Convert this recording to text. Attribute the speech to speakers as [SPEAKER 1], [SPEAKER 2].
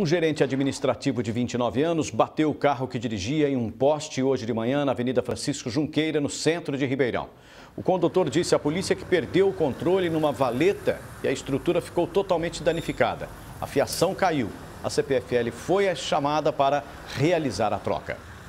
[SPEAKER 1] Um gerente administrativo de 29 anos bateu o carro que dirigia em um poste hoje de manhã na Avenida Francisco Junqueira, no centro de Ribeirão. O condutor disse à polícia que perdeu o controle numa valeta e a estrutura ficou totalmente danificada. A fiação caiu. A CPFL foi chamada para realizar a troca.